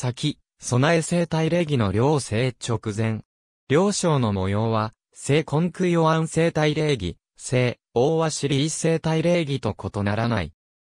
先、備え生体礼儀の両性直前。両章の模様は、性根空与安生体礼儀、性、大和リー生体礼儀と異ならない。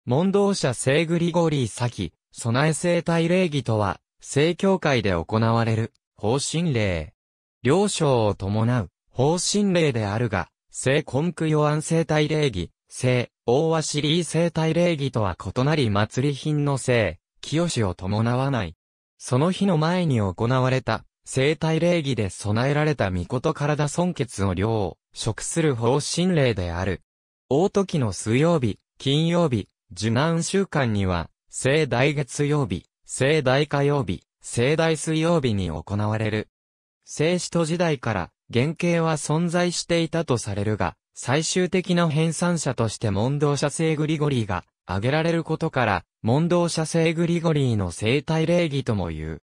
問答者聖グリゴリー先、備え生体礼儀とは、聖教会で行われる、方針礼。両章を伴う、方針礼であるが、聖根空与安生体礼儀、性、大和ー生体礼儀とは異なり祭り品の性、清しを伴わない。その日の前に行われた、生体礼儀で備えられた御事体尊血の量を、食する方針令である。大時の水曜日、金曜日、受難週間には、生大月曜日、生大火曜日、生大水曜日に行われる。聖使徒時代から、原型は存在していたとされるが、最終的な編纂者として問答者聖グリゴリーが挙げられることから、問答者聖グリゴリーの生体礼儀とも言う。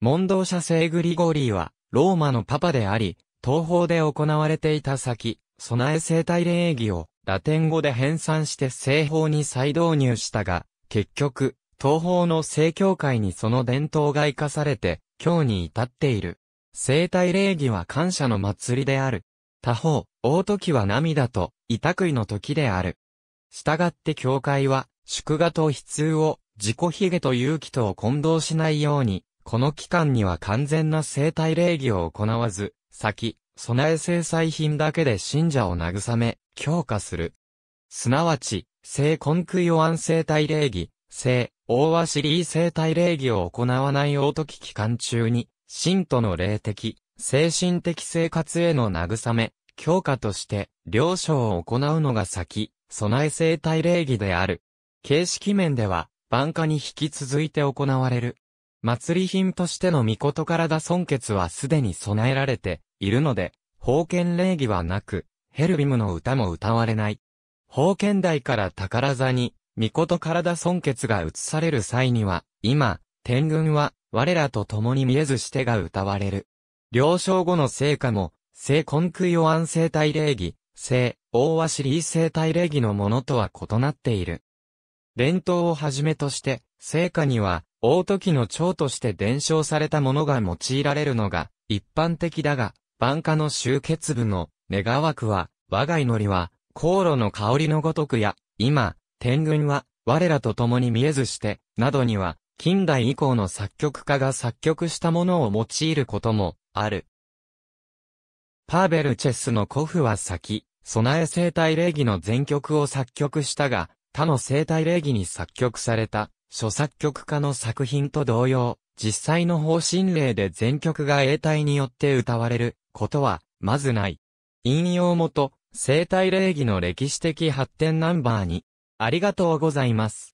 問答者聖グリゴリーは、ローマのパパであり、東方で行われていた先、備え生体礼儀を、ラテン語で編纂して西方に再導入したが、結局、東方の正教会にその伝統が生かされて、今日に至っている。生体礼儀は感謝の祭りである。他方、大時は涙と、痛いの時である。したがって教会は、祝賀と悲痛を自己髭と勇気とを混同しないように、この期間には完全な生体礼儀を行わず、先、備え制裁品だけで信者を慰め、強化する。すなわち、聖根空ヨ安生体礼儀、聖、大和シリー生体礼儀を行わない大時期間中に、信徒の霊的、精神的生活への慰め、強化として、了承を行うのが先、備え生体礼儀である。形式面では、晩夏に引き続いて行われる。祭り品としての御事からだ尊血はすでに備えられているので、封建礼儀はなく、ヘルビムの歌も歌われない。封建代から宝座に、御事からだ尊血が移される際には、今、天軍は、我らと共に見えずしてが歌われる。了承後の成果も、聖根オを安生体礼儀、聖、大和シリー生体礼儀のものとは異なっている。伝統をはじめとして、聖火には、大時の蝶として伝承されたものが用いられるのが、一般的だが、晩夏の集結部の、願わくは、我が祈りは、航路の香りのごとくや、今、天群は、我らと共に見えずして、などには、近代以降の作曲家が作曲したものを用いることも、ある。パーベルチェスの古譜は先、備え生態礼儀の全曲を作曲したが、他の生体礼儀に作曲された、諸作曲家の作品と同様、実際の方針例で全曲が英体によって歌われることは、まずない。引用元、生体礼儀の歴史的発展ナンバーに、ありがとうございます。